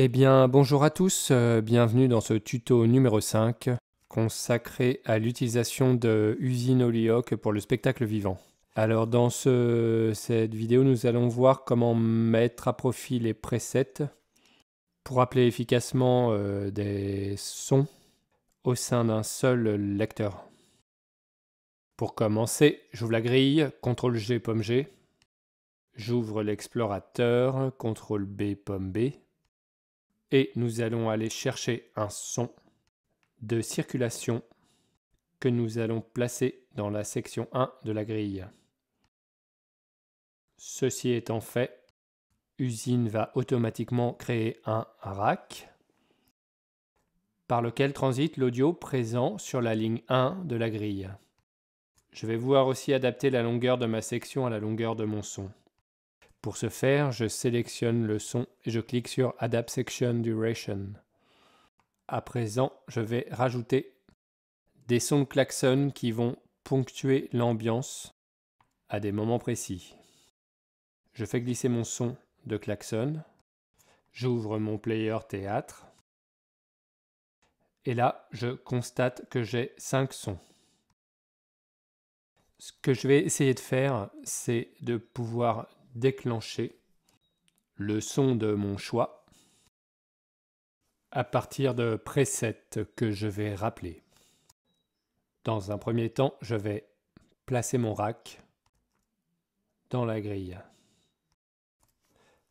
Eh bien, bonjour à tous, euh, bienvenue dans ce tuto numéro 5 consacré à l'utilisation de Usine Holyoke pour le spectacle vivant. Alors dans ce, cette vidéo, nous allons voir comment mettre à profit les presets pour appeler efficacement euh, des sons au sein d'un seul lecteur. Pour commencer, j'ouvre la grille, CTRL G, pomme G. J'ouvre l'explorateur, CTRL B, pomme B et nous allons aller chercher un son de circulation que nous allons placer dans la section 1 de la grille. Ceci étant fait, Usine va automatiquement créer un rack par lequel transite l'audio présent sur la ligne 1 de la grille. Je vais vouloir aussi adapter la longueur de ma section à la longueur de mon son. Pour ce faire, je sélectionne le son et je clique sur Adapt Section Duration. À présent, je vais rajouter des sons de klaxon qui vont ponctuer l'ambiance à des moments précis. Je fais glisser mon son de klaxon. J'ouvre mon player théâtre. Et là, je constate que j'ai 5 sons. Ce que je vais essayer de faire, c'est de pouvoir déclencher le son de mon choix à partir de presets que je vais rappeler. Dans un premier temps, je vais placer mon rack dans la grille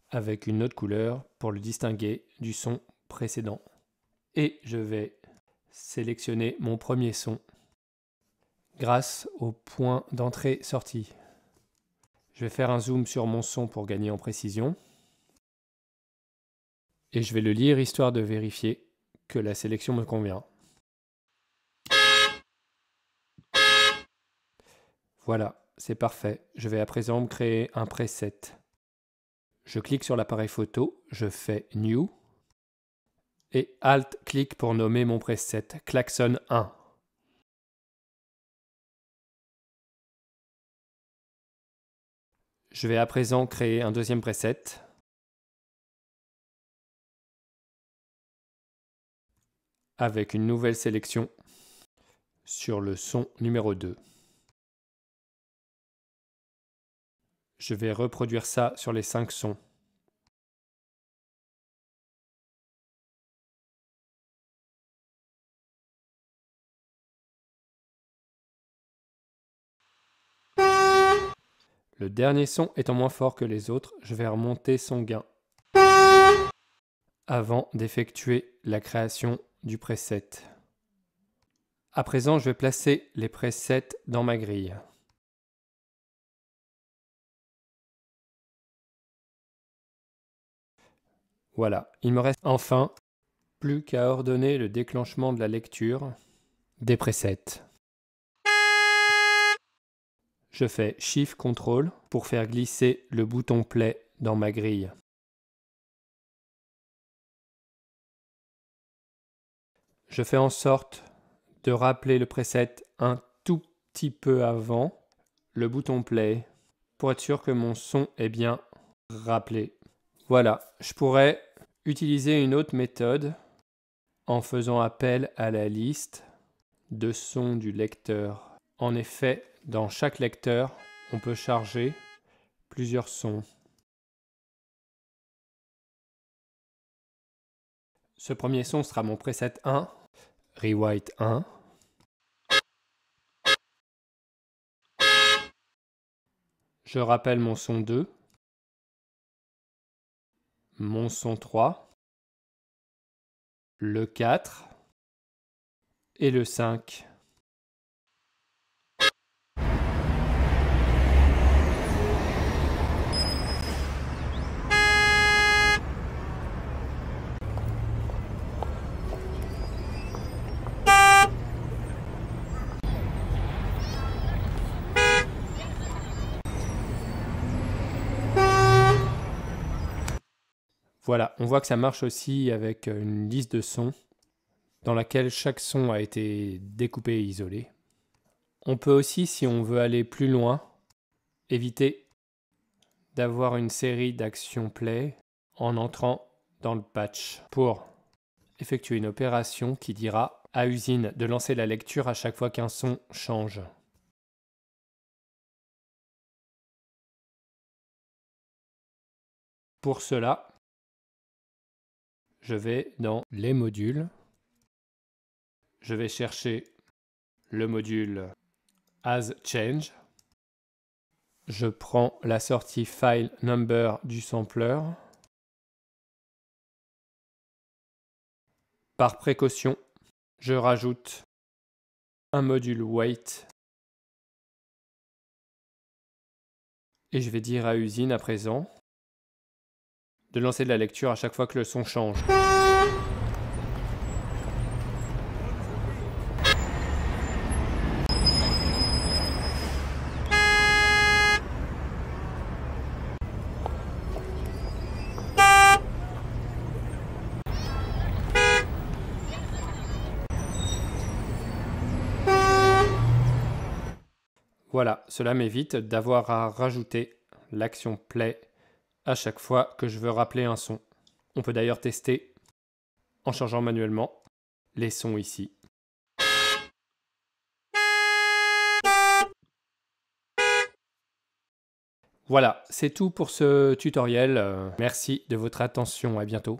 avec une autre couleur pour le distinguer du son précédent. Et je vais sélectionner mon premier son grâce au point d'entrée-sortie. Je vais faire un zoom sur mon son pour gagner en précision. Et je vais le lire histoire de vérifier que la sélection me convient. Voilà, c'est parfait. Je vais à présent me créer un preset. Je clique sur l'appareil photo, je fais New et Alt-clic pour nommer mon preset Klaxon 1. Je vais à présent créer un deuxième preset. avec une nouvelle sélection sur le son numéro 2. Je vais reproduire ça sur les 5 sons. Le dernier son étant moins fort que les autres, je vais remonter son gain avant d'effectuer la création du preset. À présent, je vais placer les presets dans ma grille. Voilà, il me reste enfin plus qu'à ordonner le déclenchement de la lecture des presets je fais Shift Ctrl pour faire glisser le bouton Play dans ma grille. Je fais en sorte de rappeler le preset un tout petit peu avant le bouton play pour être sûr que mon son est bien rappelé. Voilà, je pourrais utiliser une autre méthode en faisant appel à la liste de sons du lecteur. En effet, dans chaque lecteur, on peut charger plusieurs sons. Ce premier son sera mon preset 1, Rewrite 1. Je rappelle mon son 2, mon son 3, le 4 et le 5. Voilà, on voit que ça marche aussi avec euh, une liste de sons dans laquelle chaque son a été découpé et isolé. On peut aussi, si on veut aller plus loin, éviter d'avoir une série d'actions play en entrant dans le patch pour effectuer une opération qui dira à usine de lancer la lecture à chaque fois qu'un son change. Pour cela, je vais dans les modules. Je vais chercher le module as change. Je prends la sortie file number du sampler. Par précaution, je rajoute un module wait et je vais dire à usine à présent de lancer de la lecture à chaque fois que le son change. Voilà, cela m'évite d'avoir à rajouter l'action play à chaque fois que je veux rappeler un son. On peut d'ailleurs tester en changeant manuellement les sons ici. Voilà, c'est tout pour ce tutoriel. Euh, merci de votre attention, à bientôt.